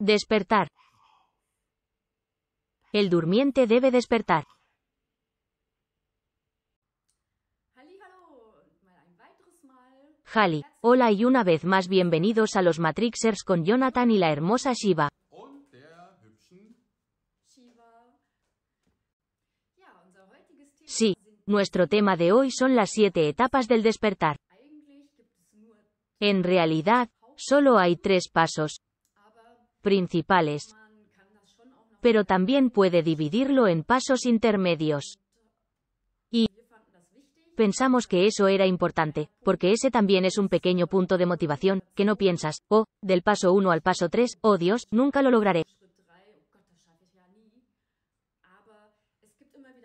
Despertar. El durmiente debe despertar. Hali, hola y una vez más bienvenidos a los Matrixers con Jonathan y la hermosa Shiva. Sí, nuestro tema de hoy son las siete etapas del despertar. En realidad, solo hay tres pasos, principales. Pero también puede dividirlo en pasos intermedios. Y pensamos que eso era importante, porque ese también es un pequeño punto de motivación, que no piensas, oh, del paso 1 al paso 3, oh Dios, nunca lo lograré.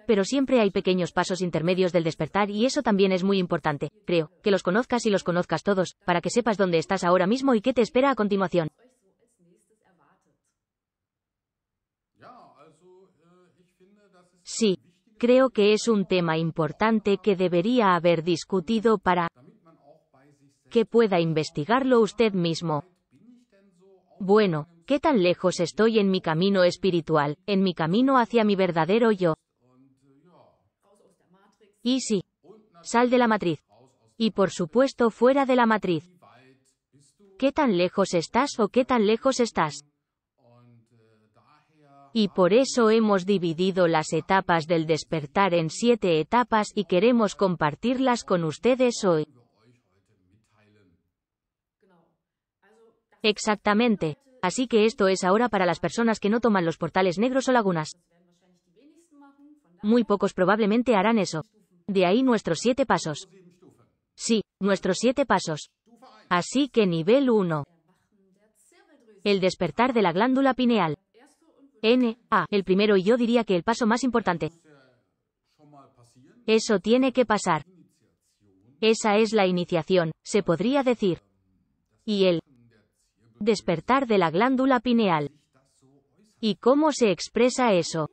pero siempre hay pequeños pasos intermedios del despertar y eso también es muy importante, creo, que los conozcas y los conozcas todos, para que sepas dónde estás ahora mismo y qué te espera a continuación. Sí, creo que es un tema importante que debería haber discutido para que pueda investigarlo usted mismo. Bueno, ¿qué tan lejos estoy en mi camino espiritual, en mi camino hacia mi verdadero yo? Y sí, sal de la matriz. Y por supuesto fuera de la matriz. ¿Qué tan lejos estás o qué tan lejos estás? Y por eso hemos dividido las etapas del despertar en siete etapas y queremos compartirlas con ustedes hoy. Exactamente. Así que esto es ahora para las personas que no toman los portales negros o lagunas. Muy pocos probablemente harán eso. De ahí nuestros siete pasos. Sí, nuestros siete pasos. Así que nivel 1. El despertar de la glándula pineal. N, A, El primero y yo diría que el paso más importante. Eso tiene que pasar. Esa es la iniciación, se podría decir. Y el despertar de la glándula pineal. ¿Y cómo se expresa eso?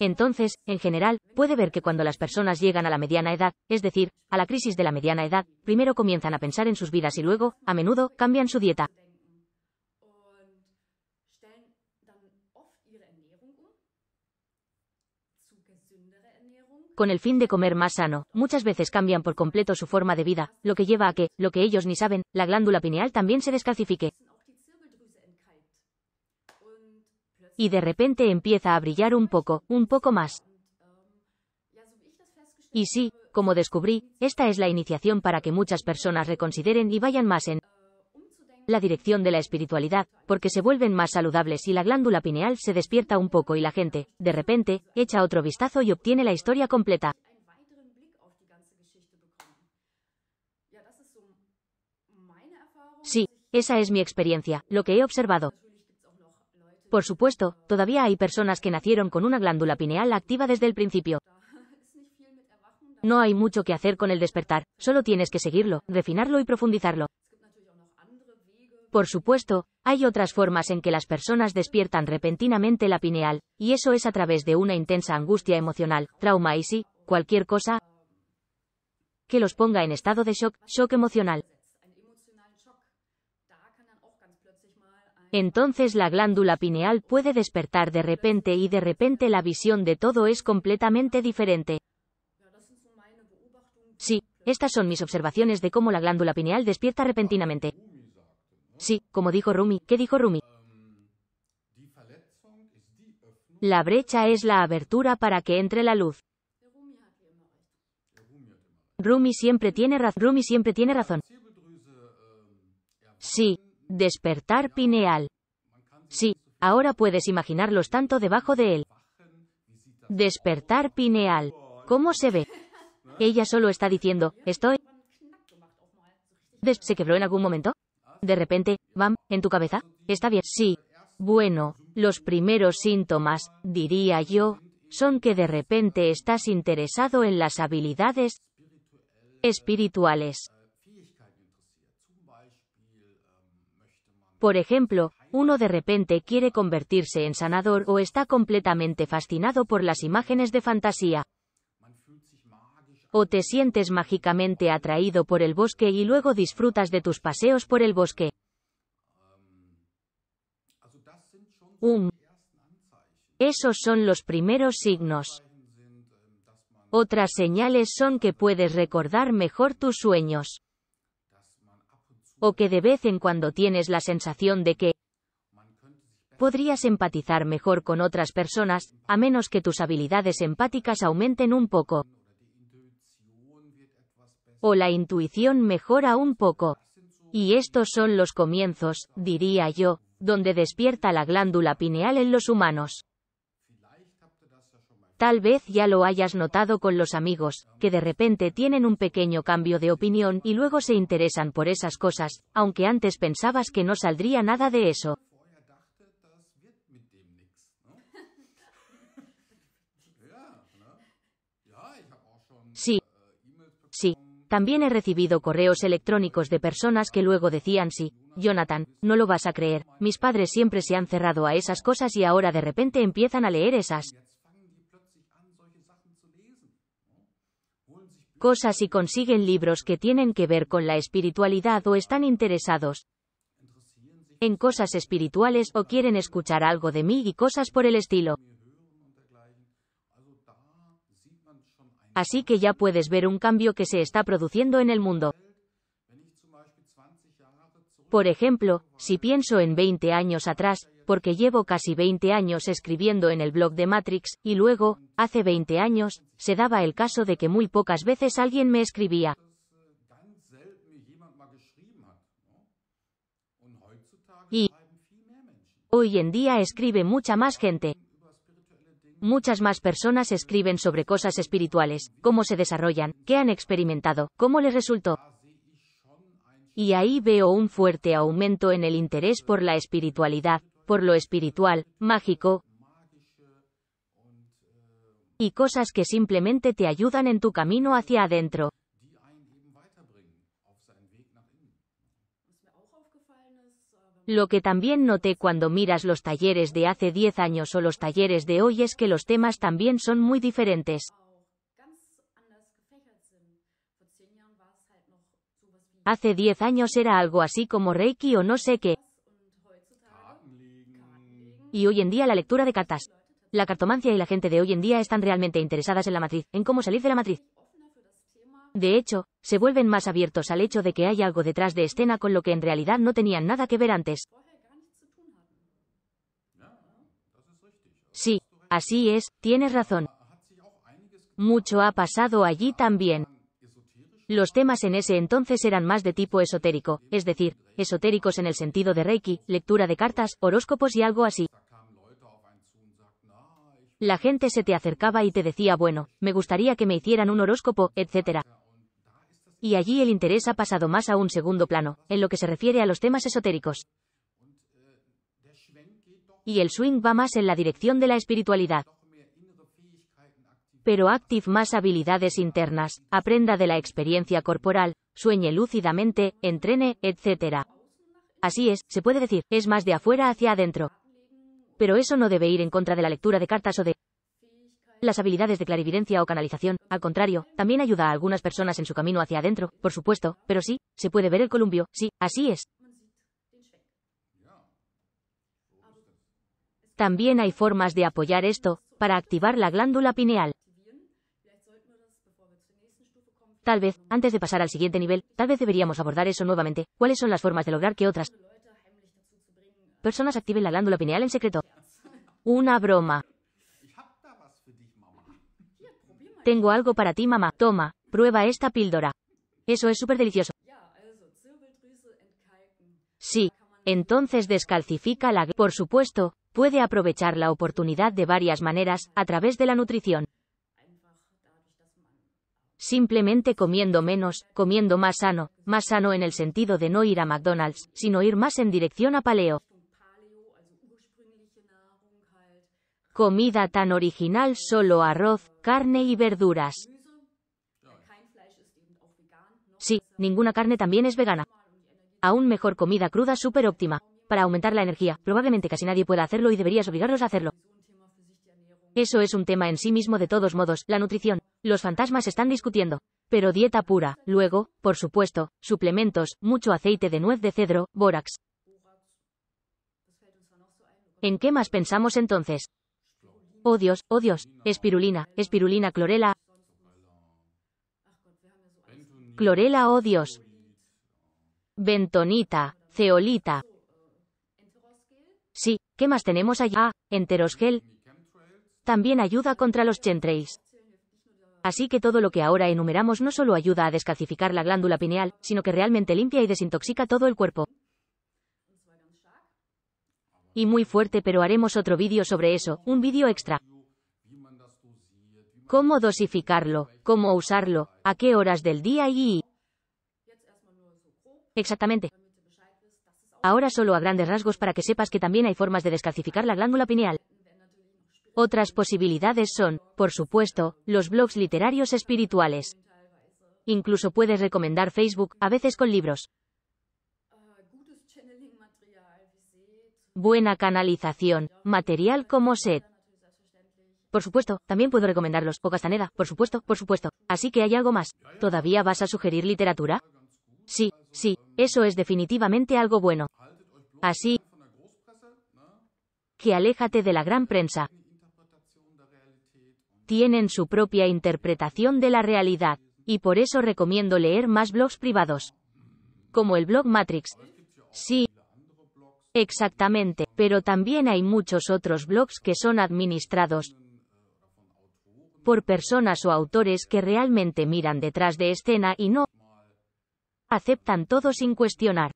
Entonces, en general, puede ver que cuando las personas llegan a la mediana edad, es decir, a la crisis de la mediana edad, primero comienzan a pensar en sus vidas y luego, a menudo, cambian su dieta. con el fin de comer más sano, muchas veces cambian por completo su forma de vida, lo que lleva a que, lo que ellos ni saben, la glándula pineal también se descalcifique. Y de repente empieza a brillar un poco, un poco más. Y sí, como descubrí, esta es la iniciación para que muchas personas reconsideren y vayan más en la dirección de la espiritualidad, porque se vuelven más saludables y la glándula pineal se despierta un poco y la gente, de repente, echa otro vistazo y obtiene la historia completa. Sí, esa es mi experiencia, lo que he observado. Por supuesto, todavía hay personas que nacieron con una glándula pineal activa desde el principio. No hay mucho que hacer con el despertar, solo tienes que seguirlo, refinarlo y profundizarlo. Por supuesto, hay otras formas en que las personas despiertan repentinamente la pineal, y eso es a través de una intensa angustia emocional, trauma y sí, cualquier cosa que los ponga en estado de shock, shock emocional. Entonces la glándula pineal puede despertar de repente y de repente la visión de todo es completamente diferente. Sí, estas son mis observaciones de cómo la glándula pineal despierta repentinamente. Sí, como dijo Rumi. ¿Qué dijo Rumi? La brecha es la abertura para que entre la luz. Rumi siempre tiene razón. Sí. Despertar pineal. Sí. Ahora puedes imaginarlos tanto debajo de él. Despertar pineal. ¿Cómo se ve? Ella solo está diciendo, estoy... ¿Se quebró en algún momento? De repente, bam, en tu cabeza. ¿Está bien? Sí. Bueno, los primeros síntomas, diría yo, son que de repente estás interesado en las habilidades espirituales. Por ejemplo, uno de repente quiere convertirse en sanador o está completamente fascinado por las imágenes de fantasía o te sientes mágicamente atraído por el bosque y luego disfrutas de tus paseos por el bosque. Esos son los primeros signos. Otras señales son que puedes recordar mejor tus sueños. O que de vez en cuando tienes la sensación de que podrías empatizar mejor con otras personas, a menos que tus habilidades empáticas aumenten un poco o la intuición mejora un poco. Y estos son los comienzos, diría yo, donde despierta la glándula pineal en los humanos. Tal vez ya lo hayas notado con los amigos, que de repente tienen un pequeño cambio de opinión y luego se interesan por esas cosas, aunque antes pensabas que no saldría nada de eso. Sí. Sí. También he recibido correos electrónicos de personas que luego decían sí, Jonathan, no lo vas a creer, mis padres siempre se han cerrado a esas cosas y ahora de repente empiezan a leer esas cosas y consiguen libros que tienen que ver con la espiritualidad o están interesados en cosas espirituales o quieren escuchar algo de mí y cosas por el estilo. así que ya puedes ver un cambio que se está produciendo en el mundo. Por ejemplo, si pienso en 20 años atrás, porque llevo casi 20 años escribiendo en el blog de Matrix, y luego, hace 20 años, se daba el caso de que muy pocas veces alguien me escribía. Y hoy en día escribe mucha más gente muchas más personas escriben sobre cosas espirituales, cómo se desarrollan, qué han experimentado, cómo les resultó. Y ahí veo un fuerte aumento en el interés por la espiritualidad, por lo espiritual, mágico, y cosas que simplemente te ayudan en tu camino hacia adentro. Lo que también noté cuando miras los talleres de hace 10 años o los talleres de hoy es que los temas también son muy diferentes. Hace 10 años era algo así como Reiki o no sé qué. Y hoy en día la lectura de cartas. La cartomancia y la gente de hoy en día están realmente interesadas en la matriz, en cómo salir de la matriz. De hecho, se vuelven más abiertos al hecho de que hay algo detrás de escena con lo que en realidad no tenían nada que ver antes. Sí, así es, tienes razón. Mucho ha pasado allí también. Los temas en ese entonces eran más de tipo esotérico, es decir, esotéricos en el sentido de Reiki, lectura de cartas, horóscopos y algo así. La gente se te acercaba y te decía, bueno, me gustaría que me hicieran un horóscopo, etc y allí el interés ha pasado más a un segundo plano, en lo que se refiere a los temas esotéricos. Y el swing va más en la dirección de la espiritualidad. Pero active más habilidades internas, aprenda de la experiencia corporal, sueñe lúcidamente, entrene, etc. Así es, se puede decir, es más de afuera hacia adentro. Pero eso no debe ir en contra de la lectura de cartas o de las habilidades de clarividencia o canalización, al contrario, también ayuda a algunas personas en su camino hacia adentro, por supuesto, pero sí, se puede ver el columpio, sí, así es. También hay formas de apoyar esto, para activar la glándula pineal. Tal vez, antes de pasar al siguiente nivel, tal vez deberíamos abordar eso nuevamente. ¿Cuáles son las formas de lograr que otras personas activen la glándula pineal en secreto? Una broma. Tengo algo para ti, mamá. Toma, prueba esta píldora. Eso es súper delicioso. Sí. Entonces descalcifica la... Por supuesto, puede aprovechar la oportunidad de varias maneras, a través de la nutrición. Simplemente comiendo menos, comiendo más sano, más sano en el sentido de no ir a McDonald's, sino ir más en dirección a paleo. Comida tan original solo arroz, carne y verduras. Sí, ninguna carne también es vegana. Aún mejor comida cruda súper óptima. Para aumentar la energía, probablemente casi nadie pueda hacerlo y deberías obligarlos a hacerlo. Eso es un tema en sí mismo de todos modos, la nutrición. Los fantasmas están discutiendo. Pero dieta pura, luego, por supuesto, suplementos, mucho aceite de nuez de cedro, bórax. ¿En qué más pensamos entonces? Odios, oh odios, oh espirulina, espirulina clorela. Clorela, odios. Oh Bentonita, ceolita. Sí, ¿qué más tenemos allá? Ah, enterosgel. También ayuda contra los chemtrails. Así que todo lo que ahora enumeramos no solo ayuda a descalcificar la glándula pineal, sino que realmente limpia y desintoxica todo el cuerpo y muy fuerte pero haremos otro vídeo sobre eso, un vídeo extra. Cómo dosificarlo, cómo usarlo, a qué horas del día y... Exactamente. Ahora solo a grandes rasgos para que sepas que también hay formas de descalcificar la glándula pineal. Otras posibilidades son, por supuesto, los blogs literarios espirituales. Incluso puedes recomendar Facebook, a veces con libros. buena canalización, material como sed. Por supuesto, también puedo recomendarlos, o Castaneda, por supuesto, por supuesto. Así que hay algo más. ¿Todavía vas a sugerir literatura? Sí, sí, eso es definitivamente algo bueno. Así que aléjate de la gran prensa. Tienen su propia interpretación de la realidad, y por eso recomiendo leer más blogs privados. Como el blog Matrix. Sí, Exactamente, pero también hay muchos otros blogs que son administrados por personas o autores que realmente miran detrás de escena y no aceptan todo sin cuestionar.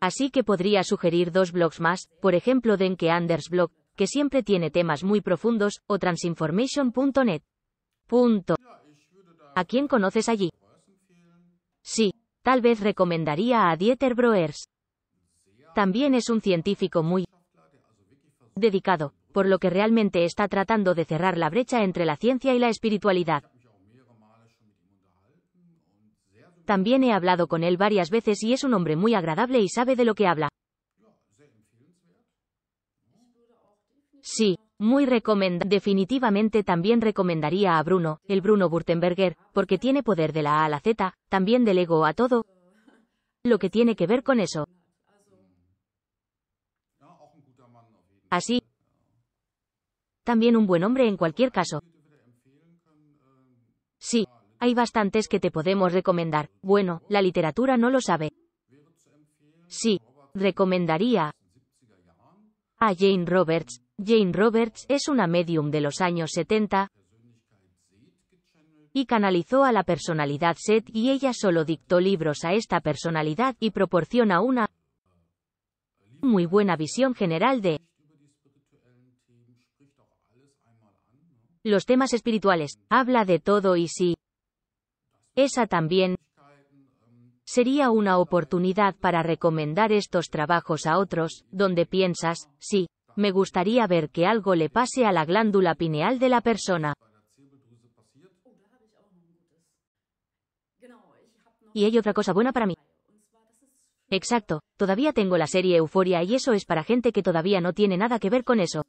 Así que podría sugerir dos blogs más, por ejemplo Denke Anders Blog, que siempre tiene temas muy profundos, o transinformation.net. Punto. ¿A quién conoces allí? Sí, tal vez recomendaría a Dieter Broers. También es un científico muy dedicado, por lo que realmente está tratando de cerrar la brecha entre la ciencia y la espiritualidad. También he hablado con él varias veces y es un hombre muy agradable y sabe de lo que habla. Sí, muy Definitivamente también recomendaría a Bruno, el Bruno Württemberger, porque tiene poder de la A a la Z, también del ego a todo lo que tiene que ver con eso. Así. También un buen hombre en cualquier caso. Sí, hay bastantes que te podemos recomendar. Bueno, la literatura no lo sabe. Sí, recomendaría a Jane Roberts, Jane Roberts es una medium de los años 70 y canalizó a la personalidad Seth y ella solo dictó libros a esta personalidad y proporciona una muy buena visión general de los temas espirituales, habla de todo y sí. Esa también sería una oportunidad para recomendar estos trabajos a otros, donde piensas, sí, me gustaría ver que algo le pase a la glándula pineal de la persona. Y hay otra cosa buena para mí. Exacto, todavía tengo la serie Euforia y eso es para gente que todavía no tiene nada que ver con eso.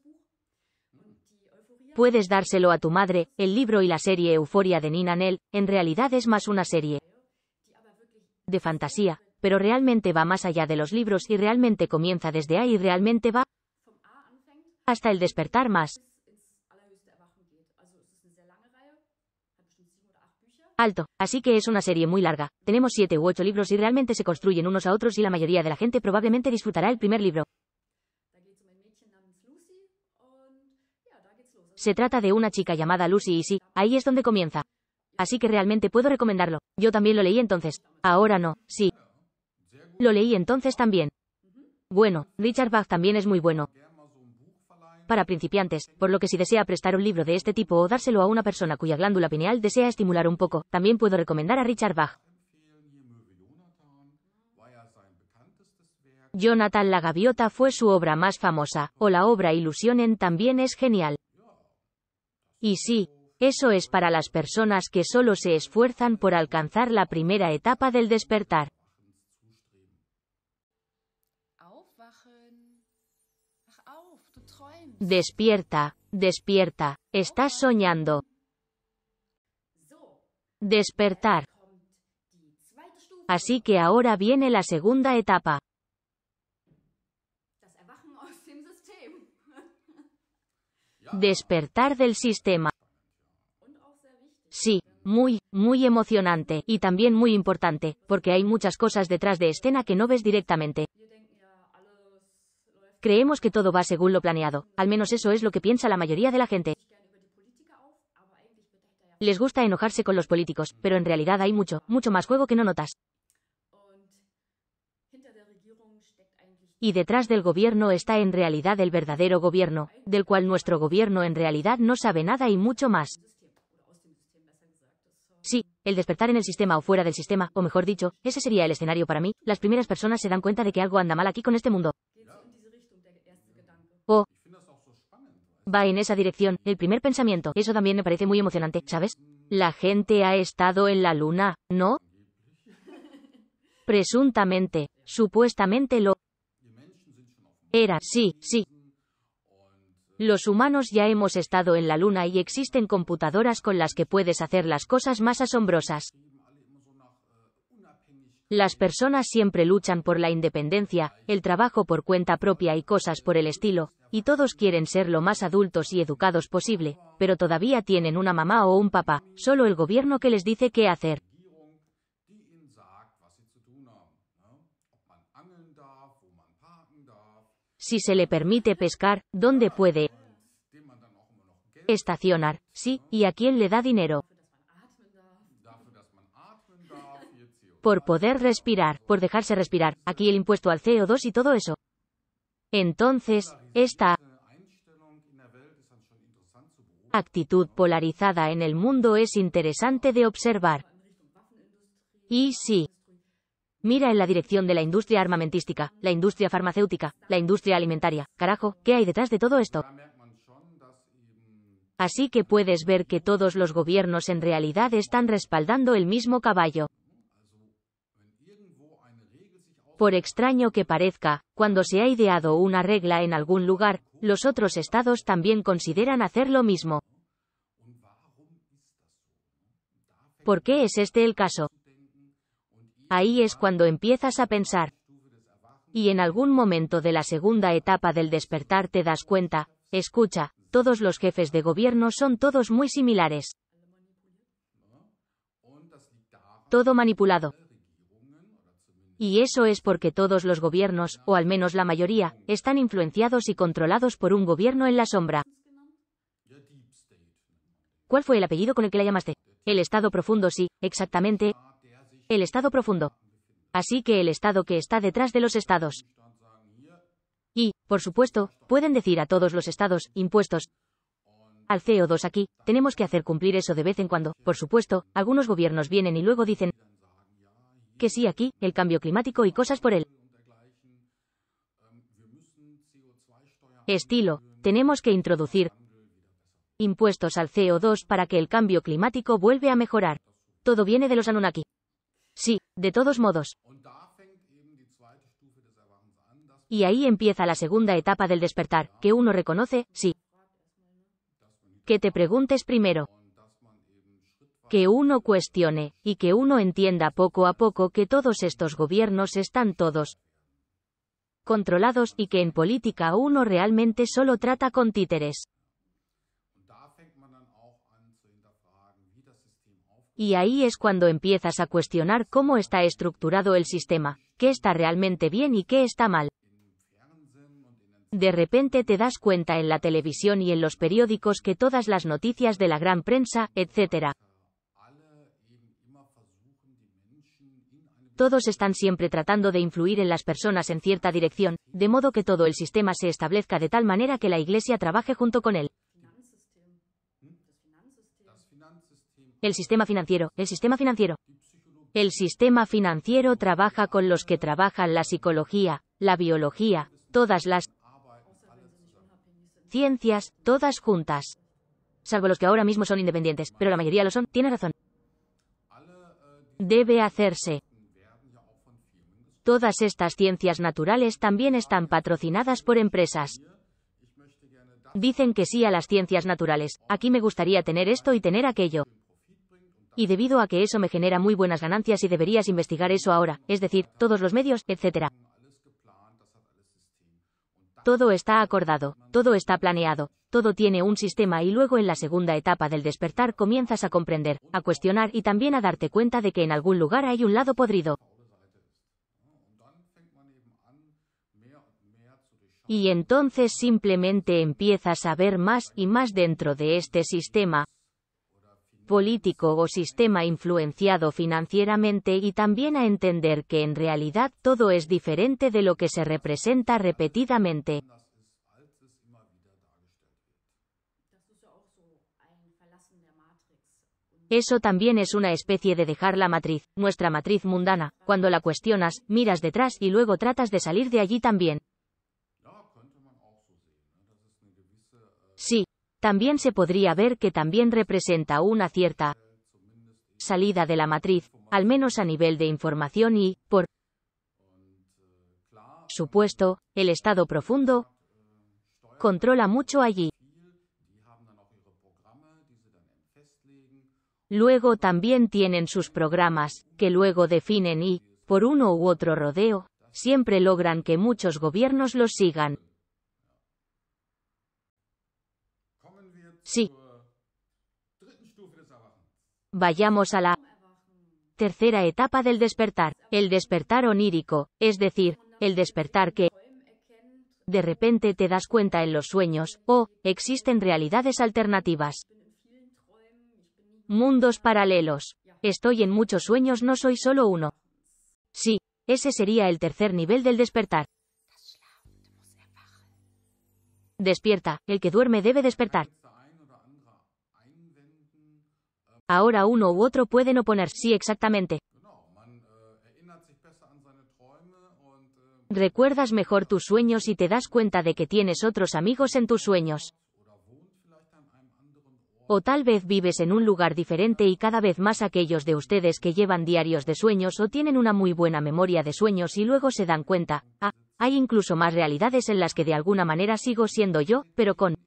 Puedes dárselo a tu madre, el libro y la serie Euforia de Nina Nell, en realidad es más una serie de fantasía, pero realmente va más allá de los libros y realmente comienza desde ahí y realmente va hasta el despertar más. Alto, así que es una serie muy larga. Tenemos siete u ocho libros y realmente se construyen unos a otros y la mayoría de la gente probablemente disfrutará el primer libro. Se trata de una chica llamada Lucy y sí, ahí es donde comienza. Así que realmente puedo recomendarlo. Yo también lo leí entonces. Ahora no, sí. Lo leí entonces también. Bueno, Richard Bach también es muy bueno para principiantes, por lo que si desea prestar un libro de este tipo o dárselo a una persona cuya glándula pineal desea estimular un poco, también puedo recomendar a Richard Bach. Jonathan la gaviota fue su obra más famosa, o la obra Ilusionen también es genial. Y sí, eso es para las personas que solo se esfuerzan por alcanzar la primera etapa del despertar. Despierta, despierta, estás soñando. Despertar. Así que ahora viene la segunda etapa. Despertar del sistema. Sí, muy, muy emocionante, y también muy importante, porque hay muchas cosas detrás de escena que no ves directamente. Creemos que todo va según lo planeado, al menos eso es lo que piensa la mayoría de la gente. Les gusta enojarse con los políticos, pero en realidad hay mucho, mucho más juego que no notas. Y detrás del gobierno está en realidad el verdadero gobierno, del cual nuestro gobierno en realidad no sabe nada y mucho más. Sí, el despertar en el sistema o fuera del sistema, o mejor dicho, ese sería el escenario para mí, las primeras personas se dan cuenta de que algo anda mal aquí con este mundo va en esa dirección. El primer pensamiento, eso también me parece muy emocionante, ¿sabes? La gente ha estado en la luna, ¿no? Presuntamente, supuestamente lo era, sí, sí. Los humanos ya hemos estado en la luna y existen computadoras con las que puedes hacer las cosas más asombrosas. Las personas siempre luchan por la independencia, el trabajo por cuenta propia y cosas por el estilo, y todos quieren ser lo más adultos y educados posible, pero todavía tienen una mamá o un papá, solo el gobierno que les dice qué hacer. Si se le permite pescar, ¿dónde puede estacionar? Sí, y a quién le da dinero. por poder respirar, por dejarse respirar, aquí el impuesto al CO2 y todo eso. Entonces, esta actitud polarizada en el mundo es interesante de observar. Y sí. Mira en la dirección de la industria armamentística, la industria farmacéutica, la industria alimentaria. Carajo, ¿qué hay detrás de todo esto? Así que puedes ver que todos los gobiernos en realidad están respaldando el mismo caballo. Por extraño que parezca, cuando se ha ideado una regla en algún lugar, los otros estados también consideran hacer lo mismo. ¿Por qué es este el caso? Ahí es cuando empiezas a pensar. Y en algún momento de la segunda etapa del despertar te das cuenta, escucha, todos los jefes de gobierno son todos muy similares. Todo manipulado. Y eso es porque todos los gobiernos, o al menos la mayoría, están influenciados y controlados por un gobierno en la sombra. ¿Cuál fue el apellido con el que la llamaste? El Estado profundo, sí, exactamente. El Estado profundo. Así que el Estado que está detrás de los Estados. Y, por supuesto, pueden decir a todos los Estados, impuestos, al CO2 aquí, tenemos que hacer cumplir eso de vez en cuando. Por supuesto, algunos gobiernos vienen y luego dicen, que sí aquí, el cambio climático y cosas por el estilo. Tenemos que introducir impuestos al CO2 para que el cambio climático vuelve a mejorar. Todo viene de los Anunnaki. Sí, de todos modos. Y ahí empieza la segunda etapa del despertar, que uno reconoce, sí. Que te preguntes primero que uno cuestione, y que uno entienda poco a poco que todos estos gobiernos están todos controlados y que en política uno realmente solo trata con títeres. Y ahí es cuando empiezas a cuestionar cómo está estructurado el sistema, qué está realmente bien y qué está mal. De repente te das cuenta en la televisión y en los periódicos que todas las noticias de la gran prensa, etc., todos están siempre tratando de influir en las personas en cierta dirección, de modo que todo el sistema se establezca de tal manera que la Iglesia trabaje junto con él. El sistema financiero, el sistema financiero. El sistema financiero trabaja con los que trabajan la psicología, la biología, todas las ciencias, todas juntas. Salvo los que ahora mismo son independientes, pero la mayoría lo son, tiene razón. Debe hacerse. Todas estas ciencias naturales también están patrocinadas por empresas. Dicen que sí a las ciencias naturales, aquí me gustaría tener esto y tener aquello. Y debido a que eso me genera muy buenas ganancias y deberías investigar eso ahora, es decir, todos los medios, etc. Todo está acordado, todo está planeado, todo tiene un sistema y luego en la segunda etapa del despertar comienzas a comprender, a cuestionar y también a darte cuenta de que en algún lugar hay un lado podrido. y entonces simplemente empiezas a ver más y más dentro de este sistema político o sistema influenciado financieramente y también a entender que en realidad todo es diferente de lo que se representa repetidamente. Eso también es una especie de dejar la matriz, nuestra matriz mundana. Cuando la cuestionas, miras detrás y luego tratas de salir de allí también. Sí, también se podría ver que también representa una cierta salida de la matriz, al menos a nivel de información y, por supuesto, el estado profundo controla mucho allí. Luego también tienen sus programas, que luego definen y, por uno u otro rodeo, siempre logran que muchos gobiernos los sigan. Sí. Vayamos a la tercera etapa del despertar, el despertar onírico, es decir, el despertar que de repente te das cuenta en los sueños, o, existen realidades alternativas. Mundos paralelos. Estoy en muchos sueños, no soy solo uno. Sí, ese sería el tercer nivel del despertar. Despierta, el que duerme debe despertar. Ahora uno u otro pueden oponer. Sí, exactamente. Recuerdas mejor tus sueños y te das cuenta de que tienes otros amigos en tus sueños. O tal vez vives en un lugar diferente y cada vez más aquellos de ustedes que llevan diarios de sueños o tienen una muy buena memoria de sueños y luego se dan cuenta, ah, hay incluso más realidades en las que de alguna manera sigo siendo yo, pero con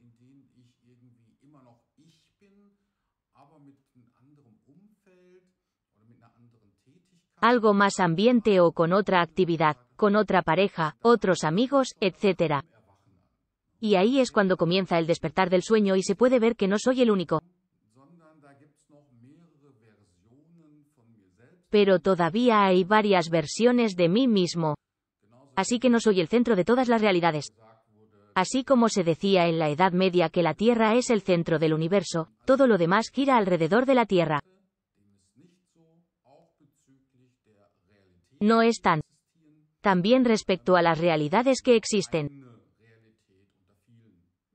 algo más ambiente o con otra actividad, con otra pareja, otros amigos, etc. Y ahí es cuando comienza el despertar del sueño y se puede ver que no soy el único. Pero todavía hay varias versiones de mí mismo. Así que no soy el centro de todas las realidades. Así como se decía en la Edad Media que la Tierra es el centro del universo, todo lo demás gira alrededor de la Tierra. no es tan... También respecto a las realidades que existen.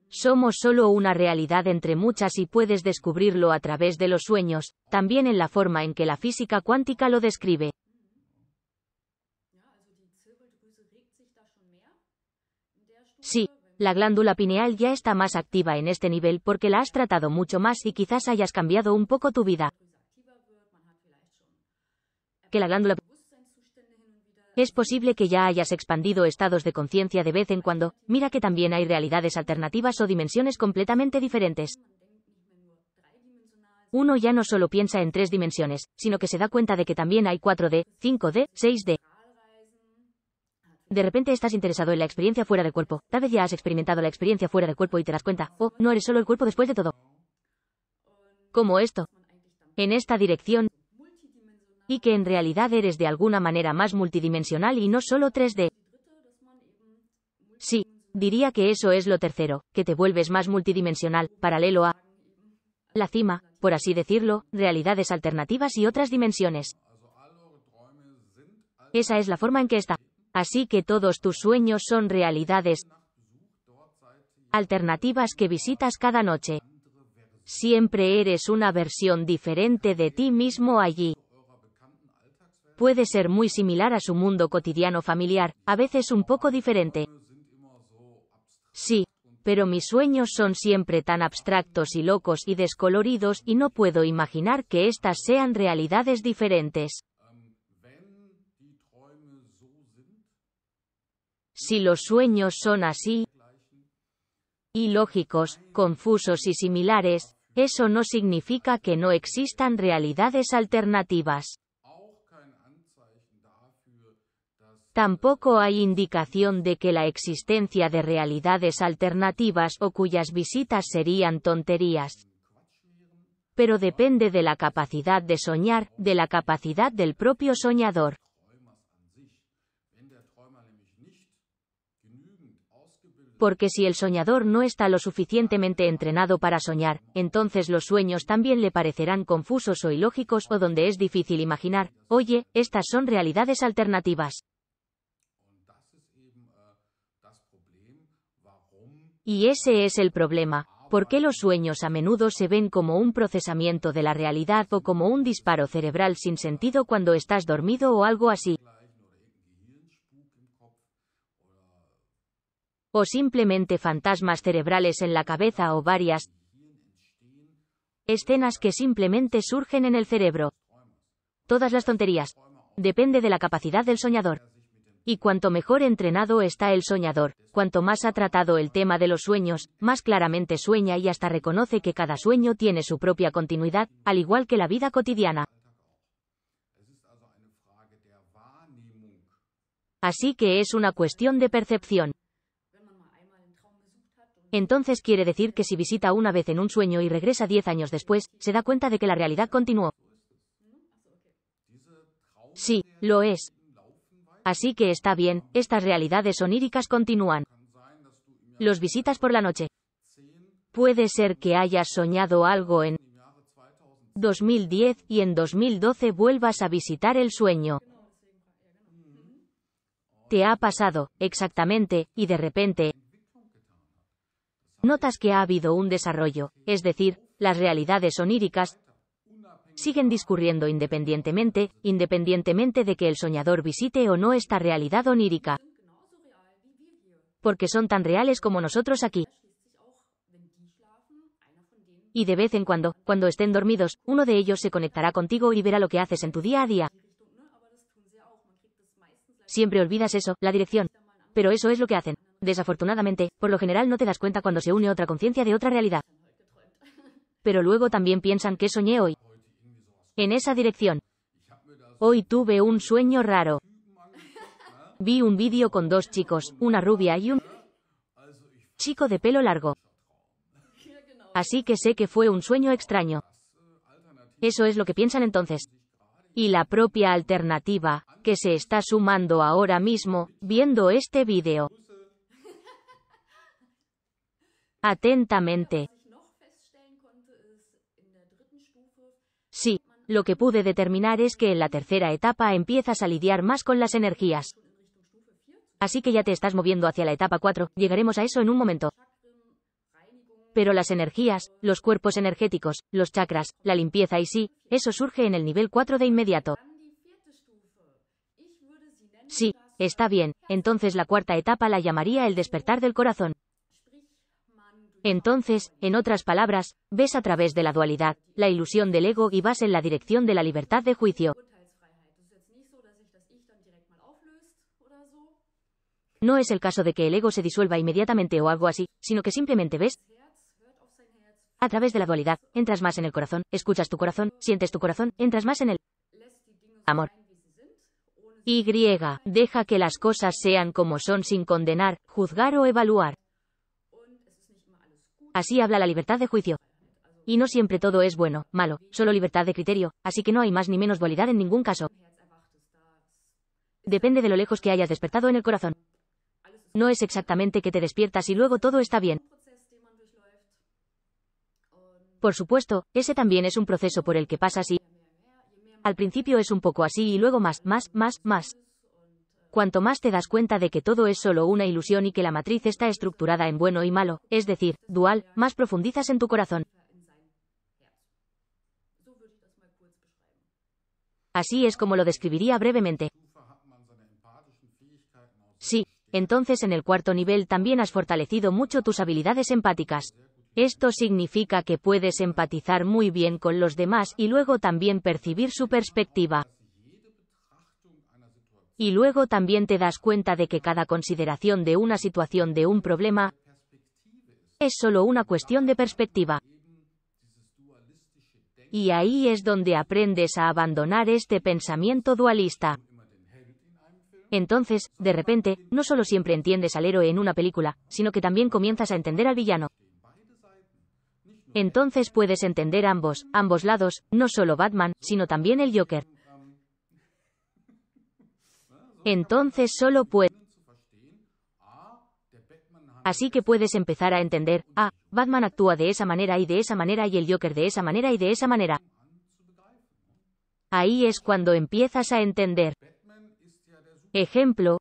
Somos solo una realidad entre muchas y puedes descubrirlo a través de los sueños, también en la forma en que la física cuántica lo describe. Sí, la glándula pineal ya está más activa en este nivel porque la has tratado mucho más y quizás hayas cambiado un poco tu vida. Que la glándula es posible que ya hayas expandido estados de conciencia de vez en cuando, mira que también hay realidades alternativas o dimensiones completamente diferentes. Uno ya no solo piensa en tres dimensiones, sino que se da cuenta de que también hay 4D, 5D, 6D. De repente estás interesado en la experiencia fuera del cuerpo, tal vez ya has experimentado la experiencia fuera del cuerpo y te das cuenta, oh, no eres solo el cuerpo después de todo. Como esto. En esta dirección, y que en realidad eres de alguna manera más multidimensional y no solo 3D. Sí, diría que eso es lo tercero, que te vuelves más multidimensional, paralelo a la cima, por así decirlo, realidades alternativas y otras dimensiones. Esa es la forma en que está. Así que todos tus sueños son realidades alternativas que visitas cada noche. Siempre eres una versión diferente de ti mismo allí puede ser muy similar a su mundo cotidiano familiar, a veces un poco diferente. Sí, pero mis sueños son siempre tan abstractos y locos y descoloridos y no puedo imaginar que éstas sean realidades diferentes. Si los sueños son así, ilógicos, confusos y similares, eso no significa que no existan realidades alternativas. Tampoco hay indicación de que la existencia de realidades alternativas o cuyas visitas serían tonterías. Pero depende de la capacidad de soñar, de la capacidad del propio soñador. porque si el soñador no está lo suficientemente entrenado para soñar, entonces los sueños también le parecerán confusos o ilógicos o donde es difícil imaginar, oye, estas son realidades alternativas. Y ese es el problema, ¿por qué los sueños a menudo se ven como un procesamiento de la realidad o como un disparo cerebral sin sentido cuando estás dormido o algo así? O simplemente fantasmas cerebrales en la cabeza o varias escenas que simplemente surgen en el cerebro. Todas las tonterías. Depende de la capacidad del soñador. Y cuanto mejor entrenado está el soñador, cuanto más ha tratado el tema de los sueños, más claramente sueña y hasta reconoce que cada sueño tiene su propia continuidad, al igual que la vida cotidiana. Así que es una cuestión de percepción. Entonces quiere decir que si visita una vez en un sueño y regresa 10 años después, se da cuenta de que la realidad continuó. Sí, lo es. Así que está bien, estas realidades oníricas continúan. Los visitas por la noche. Puede ser que hayas soñado algo en 2010 y en 2012 vuelvas a visitar el sueño. Te ha pasado, exactamente, y de repente, notas que ha habido un desarrollo, es decir, las realidades oníricas, siguen discurriendo independientemente, independientemente de que el soñador visite o no esta realidad onírica. Porque son tan reales como nosotros aquí. Y de vez en cuando, cuando estén dormidos, uno de ellos se conectará contigo y verá lo que haces en tu día a día. Siempre olvidas eso, la dirección. Pero eso es lo que hacen. Desafortunadamente, por lo general no te das cuenta cuando se une otra conciencia de otra realidad. Pero luego también piensan que soñé hoy en esa dirección. Hoy tuve un sueño raro. Vi un vídeo con dos chicos, una rubia y un chico de pelo largo. Así que sé que fue un sueño extraño. Eso es lo que piensan entonces. Y la propia alternativa, que se está sumando ahora mismo, viendo este vídeo. Atentamente. Sí, lo que pude determinar es que en la tercera etapa empiezas a lidiar más con las energías. Así que ya te estás moviendo hacia la etapa 4, llegaremos a eso en un momento. Pero las energías, los cuerpos energéticos, los chakras, la limpieza y sí, eso surge en el nivel 4 de inmediato. Sí, está bien, entonces la cuarta etapa la llamaría el despertar del corazón. Entonces, en otras palabras, ves a través de la dualidad, la ilusión del ego y vas en la dirección de la libertad de juicio. No es el caso de que el ego se disuelva inmediatamente o algo así, sino que simplemente ves a través de la dualidad, entras más en el corazón, escuchas tu corazón, sientes tu corazón, entras más en el amor. Y. Deja que las cosas sean como son sin condenar, juzgar o evaluar. Así habla la libertad de juicio. Y no siempre todo es bueno, malo, solo libertad de criterio, así que no hay más ni menos dualidad en ningún caso. Depende de lo lejos que hayas despertado en el corazón. No es exactamente que te despiertas y luego todo está bien. Por supuesto, ese también es un proceso por el que pasas y... Al principio es un poco así y luego más, más, más, más cuanto más te das cuenta de que todo es solo una ilusión y que la matriz está estructurada en bueno y malo, es decir, dual, más profundizas en tu corazón. Así es como lo describiría brevemente. Sí, entonces en el cuarto nivel también has fortalecido mucho tus habilidades empáticas. Esto significa que puedes empatizar muy bien con los demás y luego también percibir su perspectiva. Y luego también te das cuenta de que cada consideración de una situación de un problema es solo una cuestión de perspectiva. Y ahí es donde aprendes a abandonar este pensamiento dualista. Entonces, de repente, no solo siempre entiendes al héroe en una película, sino que también comienzas a entender al villano. Entonces puedes entender ambos, ambos lados, no solo Batman, sino también el Joker. Entonces solo puedes Así que puedes empezar a entender, ah, Batman actúa de esa manera y de esa manera y el Joker de esa manera y de esa manera. Ahí es cuando empiezas a entender. Ejemplo,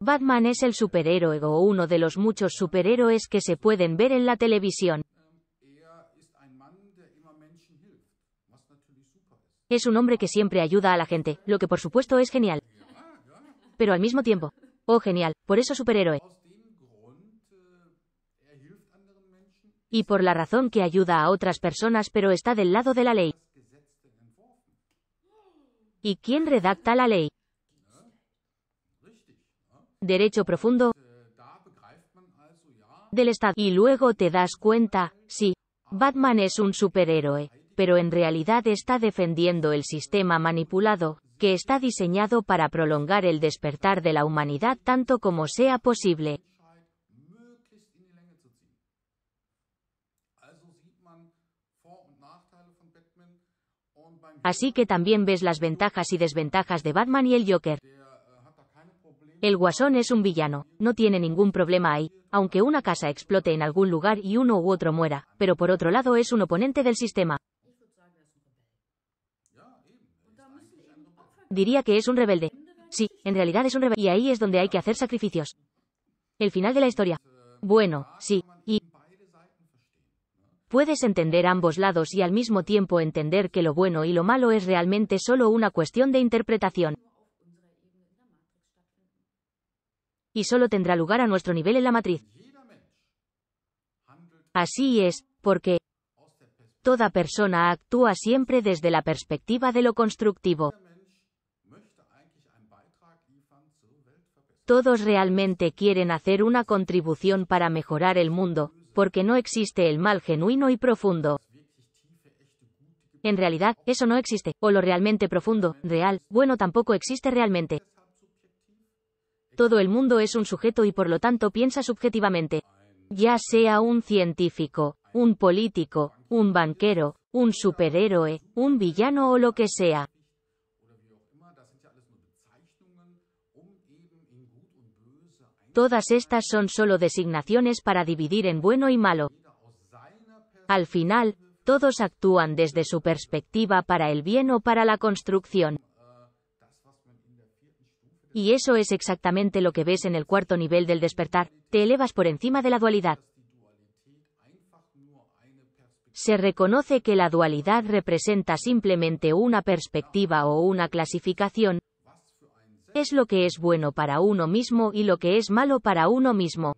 Batman es el superhéroe o uno de los muchos superhéroes que se pueden ver en la televisión. Es un hombre que siempre ayuda a la gente, lo que por supuesto es genial pero al mismo tiempo. Oh, genial, por eso superhéroe. Y por la razón que ayuda a otras personas, pero está del lado de la ley. ¿Y quién redacta la ley? Derecho profundo del Estado. Y luego te das cuenta, sí, Batman es un superhéroe, pero en realidad está defendiendo el sistema manipulado, que está diseñado para prolongar el despertar de la humanidad tanto como sea posible. Así que también ves las ventajas y desventajas de Batman y el Joker. El guasón es un villano, no tiene ningún problema ahí, aunque una casa explote en algún lugar y uno u otro muera, pero por otro lado es un oponente del sistema. Diría que es un rebelde. Sí, en realidad es un rebelde. Y ahí es donde hay que hacer sacrificios. El final de la historia. Bueno, sí, y... Puedes entender ambos lados y al mismo tiempo entender que lo bueno y lo malo es realmente solo una cuestión de interpretación. Y solo tendrá lugar a nuestro nivel en la matriz. Así es, porque toda persona actúa siempre desde la perspectiva de lo constructivo. Todos realmente quieren hacer una contribución para mejorar el mundo, porque no existe el mal genuino y profundo. En realidad, eso no existe, o lo realmente profundo, real, bueno tampoco existe realmente. Todo el mundo es un sujeto y por lo tanto piensa subjetivamente. Ya sea un científico, un político, un banquero, un superhéroe, un villano o lo que sea. Todas estas son solo designaciones para dividir en bueno y malo. Al final, todos actúan desde su perspectiva para el bien o para la construcción. Y eso es exactamente lo que ves en el cuarto nivel del despertar, te elevas por encima de la dualidad. Se reconoce que la dualidad representa simplemente una perspectiva o una clasificación, es lo que es bueno para uno mismo y lo que es malo para uno mismo.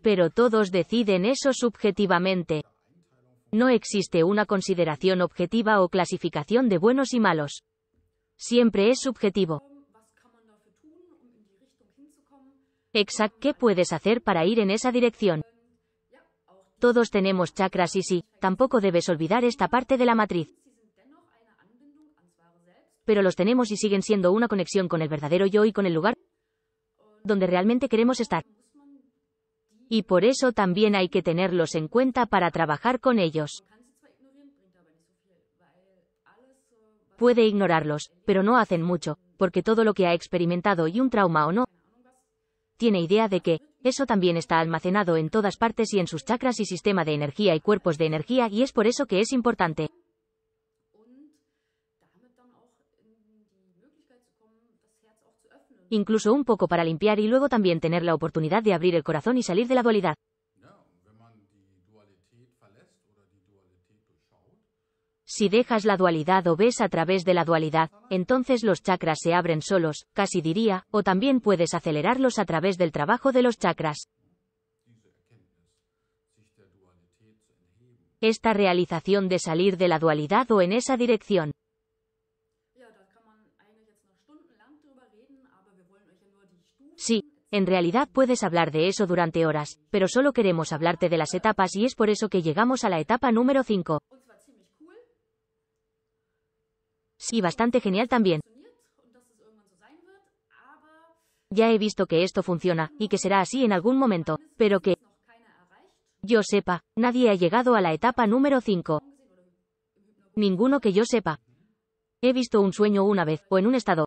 Pero todos deciden eso subjetivamente. No existe una consideración objetiva o clasificación de buenos y malos. Siempre es subjetivo. Exacto, ¿qué puedes hacer para ir en esa dirección? Todos tenemos chakras y sí, tampoco debes olvidar esta parte de la matriz pero los tenemos y siguen siendo una conexión con el verdadero yo y con el lugar donde realmente queremos estar. Y por eso también hay que tenerlos en cuenta para trabajar con ellos. Puede ignorarlos, pero no hacen mucho, porque todo lo que ha experimentado y un trauma o no, tiene idea de que, eso también está almacenado en todas partes y en sus chakras y sistema de energía y cuerpos de energía y es por eso que es importante. incluso un poco para limpiar y luego también tener la oportunidad de abrir el corazón y salir de la dualidad. Si dejas la dualidad o ves a través de la dualidad, entonces los chakras se abren solos, casi diría, o también puedes acelerarlos a través del trabajo de los chakras. Esta realización de salir de la dualidad o en esa dirección. Sí, en realidad puedes hablar de eso durante horas, pero solo queremos hablarte de las etapas y es por eso que llegamos a la etapa número 5. Sí, bastante genial también. Ya he visto que esto funciona, y que será así en algún momento, pero que yo sepa, nadie ha llegado a la etapa número 5. Ninguno que yo sepa. He visto un sueño una vez, o en un estado,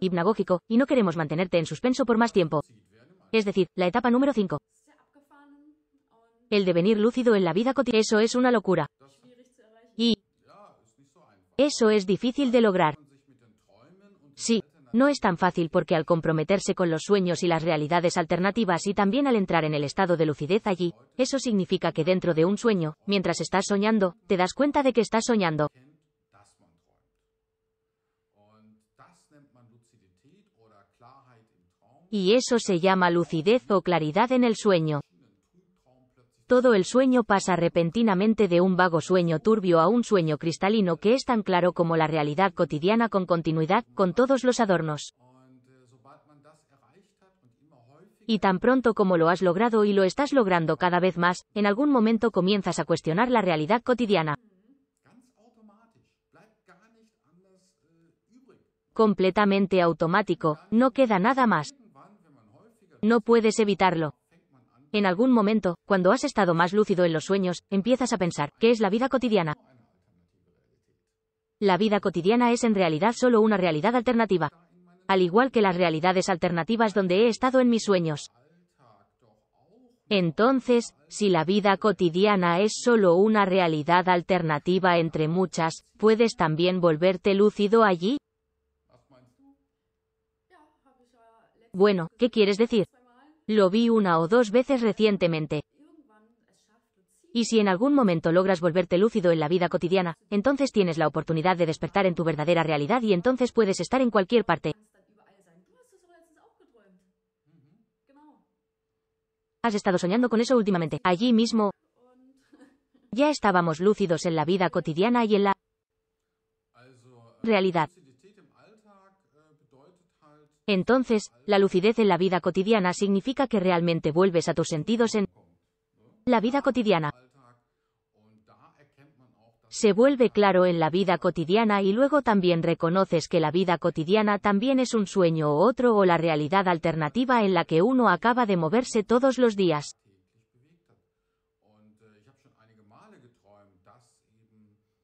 hipnagógico, y no queremos mantenerte en suspenso por más tiempo. Es decir, la etapa número 5. El devenir lúcido en la vida cotidiana. Eso es una locura. Y eso es difícil de lograr. Sí, no es tan fácil porque al comprometerse con los sueños y las realidades alternativas y también al entrar en el estado de lucidez allí, eso significa que dentro de un sueño, mientras estás soñando, te das cuenta de que estás soñando. Y eso se llama lucidez o claridad en el sueño. Todo el sueño pasa repentinamente de un vago sueño turbio a un sueño cristalino que es tan claro como la realidad cotidiana con continuidad, con todos los adornos. Y tan pronto como lo has logrado y lo estás logrando cada vez más, en algún momento comienzas a cuestionar la realidad cotidiana. Completamente automático, no queda nada más. No puedes evitarlo. En algún momento, cuando has estado más lúcido en los sueños, empiezas a pensar, ¿qué es la vida cotidiana? La vida cotidiana es en realidad solo una realidad alternativa. Al igual que las realidades alternativas donde he estado en mis sueños. Entonces, si la vida cotidiana es solo una realidad alternativa entre muchas, ¿puedes también volverte lúcido allí? Bueno, ¿qué quieres decir? Lo vi una o dos veces recientemente. Y si en algún momento logras volverte lúcido en la vida cotidiana, entonces tienes la oportunidad de despertar en tu verdadera realidad y entonces puedes estar en cualquier parte. Has estado soñando con eso últimamente. Allí mismo ya estábamos lúcidos en la vida cotidiana y en la realidad. Entonces, la lucidez en la vida cotidiana significa que realmente vuelves a tus sentidos en la vida cotidiana. Se vuelve claro en la vida cotidiana y luego también reconoces que la vida cotidiana también es un sueño o otro o la realidad alternativa en la que uno acaba de moverse todos los días.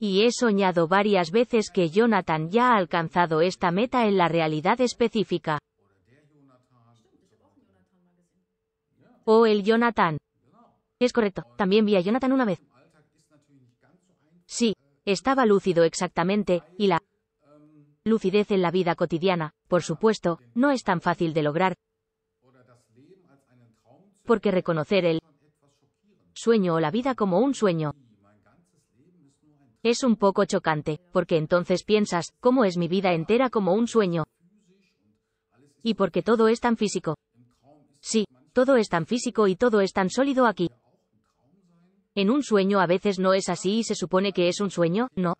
y he soñado varias veces que Jonathan ya ha alcanzado esta meta en la realidad específica. O oh, el Jonathan. Es correcto, también vi a Jonathan una vez. Sí, estaba lúcido exactamente, y la lucidez en la vida cotidiana, por supuesto, no es tan fácil de lograr, porque reconocer el sueño o la vida como un sueño es un poco chocante, porque entonces piensas, ¿cómo es mi vida entera como un sueño? Y porque todo es tan físico. Sí, todo es tan físico y todo es tan sólido aquí. En un sueño a veces no es así y se supone que es un sueño, ¿no?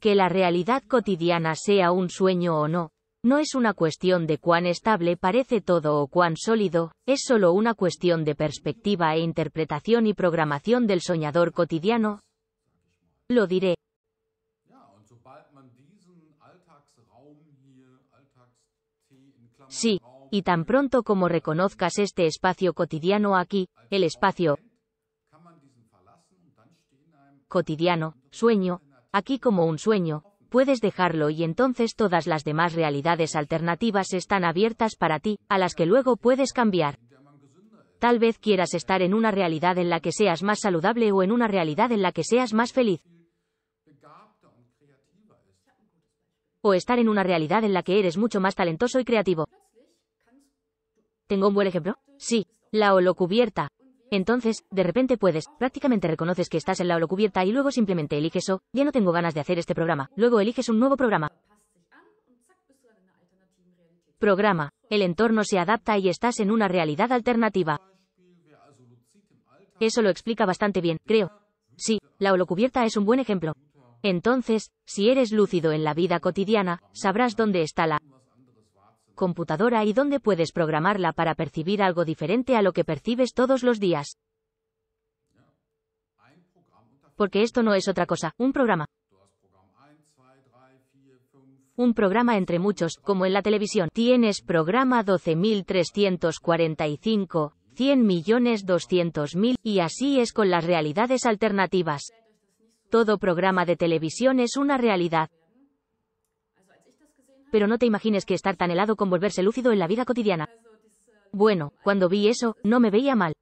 Que la realidad cotidiana sea un sueño o no, no es una cuestión de cuán estable parece todo o cuán sólido, es solo una cuestión de perspectiva e interpretación y programación del soñador cotidiano. Lo diré. Sí, y tan pronto como reconozcas este espacio cotidiano aquí, el espacio cotidiano, sueño, aquí como un sueño, puedes dejarlo y entonces todas las demás realidades alternativas están abiertas para ti, a las que luego puedes cambiar. Tal vez quieras estar en una realidad en la que seas más saludable o en una realidad en la que seas más feliz. O estar en una realidad en la que eres mucho más talentoso y creativo. ¿Tengo un buen ejemplo? Sí, la holocubierta. Entonces, de repente puedes, prácticamente reconoces que estás en la holocubierta y luego simplemente eliges o, ya no tengo ganas de hacer este programa, luego eliges un nuevo programa. Programa. El entorno se adapta y estás en una realidad alternativa. Eso lo explica bastante bien, creo. Sí, la holocubierta es un buen ejemplo. Entonces, si eres lúcido en la vida cotidiana, sabrás dónde está la computadora y dónde puedes programarla para percibir algo diferente a lo que percibes todos los días. Porque esto no es otra cosa, un programa. Un programa entre muchos, como en la televisión. Tienes programa 12.345, 100.200.000, millones y así es con las realidades alternativas. Todo programa de televisión es una realidad pero no te imagines que estar tan helado con volverse lúcido en la vida cotidiana. Bueno, cuando vi eso, no me veía mal.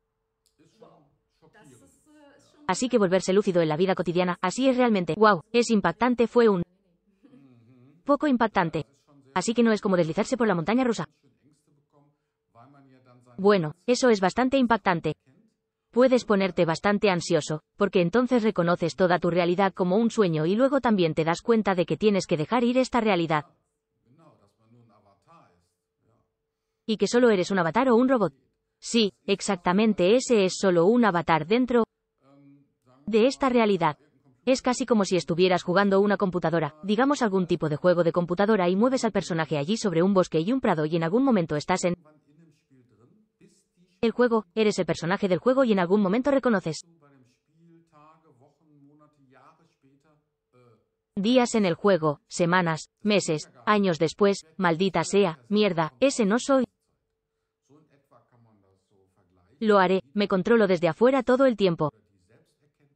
Así que volverse lúcido en la vida cotidiana, así es realmente. ¡Wow! Es impactante, fue un poco impactante. Así que no es como deslizarse por la montaña rusa. Bueno, eso es bastante impactante. Puedes ponerte bastante ansioso, porque entonces reconoces toda tu realidad como un sueño y luego también te das cuenta de que tienes que dejar ir esta realidad. y que solo eres un avatar o un robot. Sí, exactamente ese es solo un avatar dentro de esta realidad. Es casi como si estuvieras jugando una computadora, digamos algún tipo de juego de computadora y mueves al personaje allí sobre un bosque y un prado y en algún momento estás en el juego, eres el personaje del juego y en algún momento reconoces días en el juego, semanas, meses, años después, maldita sea, mierda, ese no soy. Lo haré, me controlo desde afuera todo el tiempo.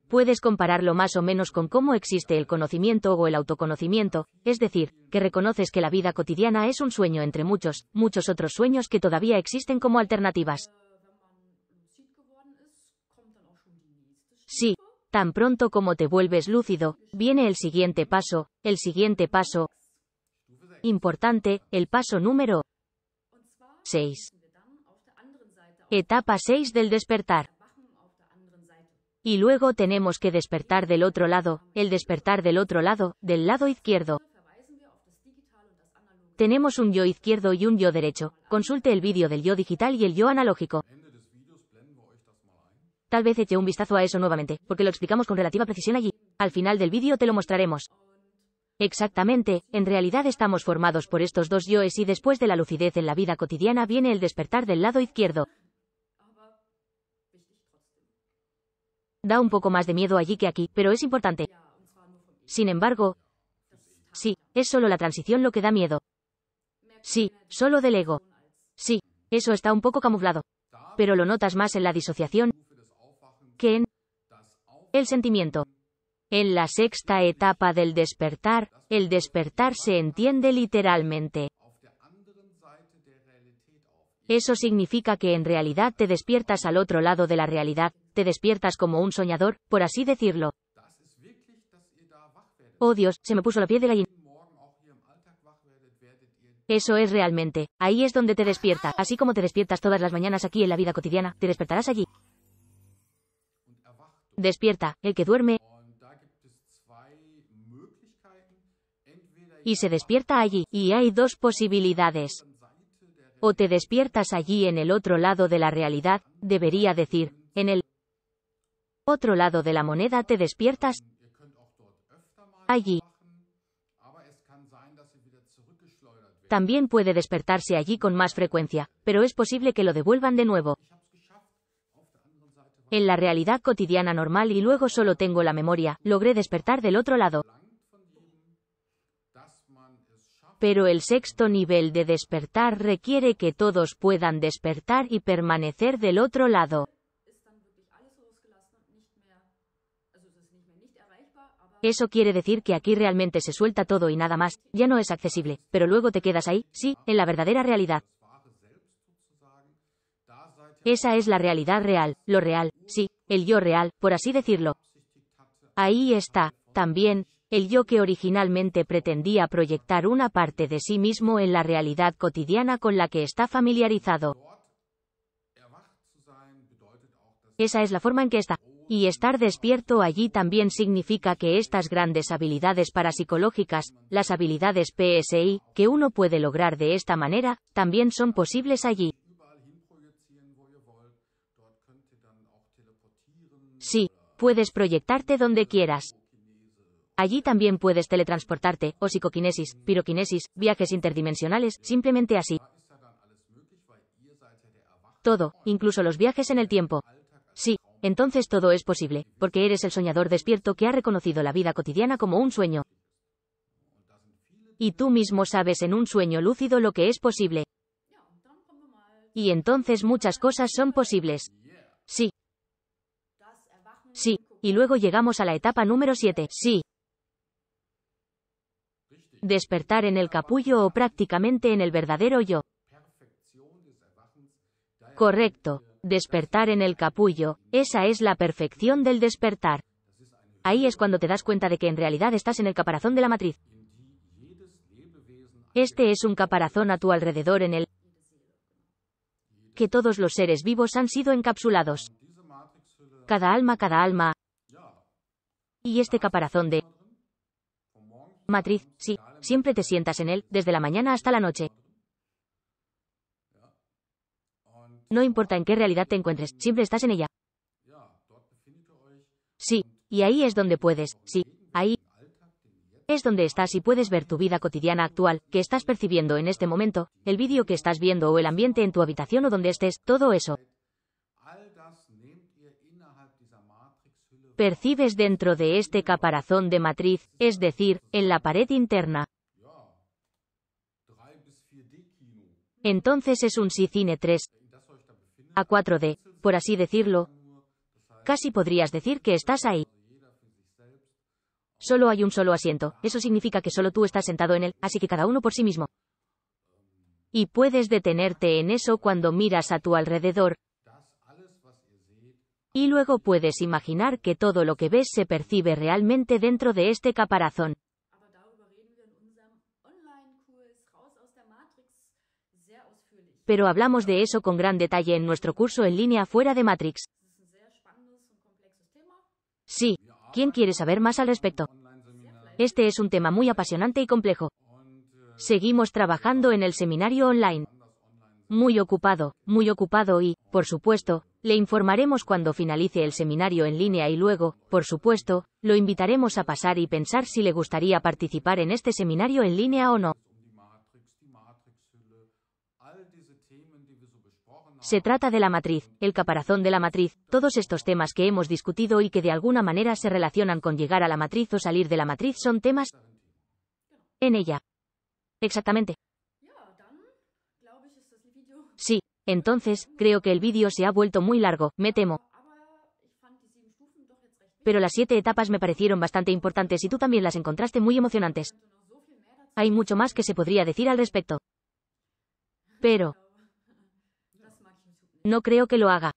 Puedes compararlo más o menos con cómo existe el conocimiento o el autoconocimiento, es decir, que reconoces que la vida cotidiana es un sueño entre muchos, muchos otros sueños que todavía existen como alternativas. Sí, tan pronto como te vuelves lúcido, viene el siguiente paso, el siguiente paso importante, el paso número 6. Etapa 6 del despertar. Y luego tenemos que despertar del otro lado, el despertar del otro lado, del lado izquierdo. Tenemos un yo izquierdo y un yo derecho. Consulte el vídeo del yo digital y el yo analógico. Tal vez eche un vistazo a eso nuevamente, porque lo explicamos con relativa precisión allí. Al final del vídeo te lo mostraremos. Exactamente, en realidad estamos formados por estos dos yoes y después de la lucidez en la vida cotidiana viene el despertar del lado izquierdo. Da un poco más de miedo allí que aquí, pero es importante. Sin embargo, sí, es solo la transición lo que da miedo. Sí, solo del ego. Sí, eso está un poco camuflado. Pero lo notas más en la disociación que en el sentimiento. En la sexta etapa del despertar, el despertar se entiende literalmente eso significa que en realidad te despiertas al otro lado de la realidad, te despiertas como un soñador, por así decirlo. Oh Dios, se me puso la piel de gallina. Eso es realmente. Ahí es donde te despierta. Así como te despiertas todas las mañanas aquí en la vida cotidiana, te despertarás allí. Despierta, el que duerme. Y se despierta allí. Y hay dos posibilidades o te despiertas allí en el otro lado de la realidad, debería decir, en el otro lado de la moneda te despiertas allí. También puede despertarse allí con más frecuencia, pero es posible que lo devuelvan de nuevo. En la realidad cotidiana normal y luego solo tengo la memoria, logré despertar del otro lado pero el sexto nivel de despertar requiere que todos puedan despertar y permanecer del otro lado. Eso quiere decir que aquí realmente se suelta todo y nada más, ya no es accesible, pero luego te quedas ahí, sí, en la verdadera realidad. Esa es la realidad real, lo real, sí, el yo real, por así decirlo. Ahí está, también, el yo que originalmente pretendía proyectar una parte de sí mismo en la realidad cotidiana con la que está familiarizado. Esa es la forma en que está. Y estar despierto allí también significa que estas grandes habilidades parapsicológicas, las habilidades PSI, que uno puede lograr de esta manera, también son posibles allí. Sí, puedes proyectarte donde quieras. Allí también puedes teletransportarte, o psicoquinesis, piroquinesis, viajes interdimensionales, simplemente así. Todo, incluso los viajes en el tiempo. Sí, entonces todo es posible, porque eres el soñador despierto que ha reconocido la vida cotidiana como un sueño. Y tú mismo sabes en un sueño lúcido lo que es posible. Y entonces muchas cosas son posibles. Sí. Sí, y luego llegamos a la etapa número 7. Sí despertar en el capullo o prácticamente en el verdadero yo. Correcto, despertar en el capullo, esa es la perfección del despertar. Ahí es cuando te das cuenta de que en realidad estás en el caparazón de la matriz. Este es un caparazón a tu alrededor en el que todos los seres vivos han sido encapsulados. Cada alma, cada alma. Y este caparazón de Matriz, sí, siempre te sientas en él, desde la mañana hasta la noche. No importa en qué realidad te encuentres, siempre estás en ella. Sí, y ahí es donde puedes, sí, ahí es donde estás y puedes ver tu vida cotidiana actual, que estás percibiendo en este momento, el vídeo que estás viendo o el ambiente en tu habitación o donde estés, todo eso. percibes dentro de este caparazón de matriz, es decir, en la pared interna. Entonces es un cine 3 a 4D, por así decirlo. Casi podrías decir que estás ahí. Solo hay un solo asiento, eso significa que solo tú estás sentado en él, así que cada uno por sí mismo. Y puedes detenerte en eso cuando miras a tu alrededor, y luego puedes imaginar que todo lo que ves se percibe realmente dentro de este caparazón. Pero hablamos de eso con gran detalle en nuestro curso en línea fuera de Matrix. Sí, ¿quién quiere saber más al respecto? Este es un tema muy apasionante y complejo. Seguimos trabajando en el seminario online. Muy ocupado, muy ocupado y, por supuesto, le informaremos cuando finalice el seminario en línea y luego, por supuesto, lo invitaremos a pasar y pensar si le gustaría participar en este seminario en línea o no. Se trata de la matriz, el caparazón de la matriz, todos estos temas que hemos discutido y que de alguna manera se relacionan con llegar a la matriz o salir de la matriz son temas en ella. Exactamente. Sí, entonces, creo que el vídeo se ha vuelto muy largo, me temo. Pero las siete etapas me parecieron bastante importantes y tú también las encontraste muy emocionantes. Hay mucho más que se podría decir al respecto. Pero... No creo que lo haga.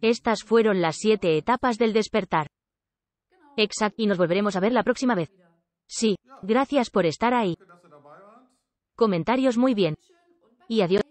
Estas fueron las siete etapas del despertar. Exacto, y nos volveremos a ver la próxima vez. Sí, gracias por estar ahí. Comentarios muy bien. Y adiós.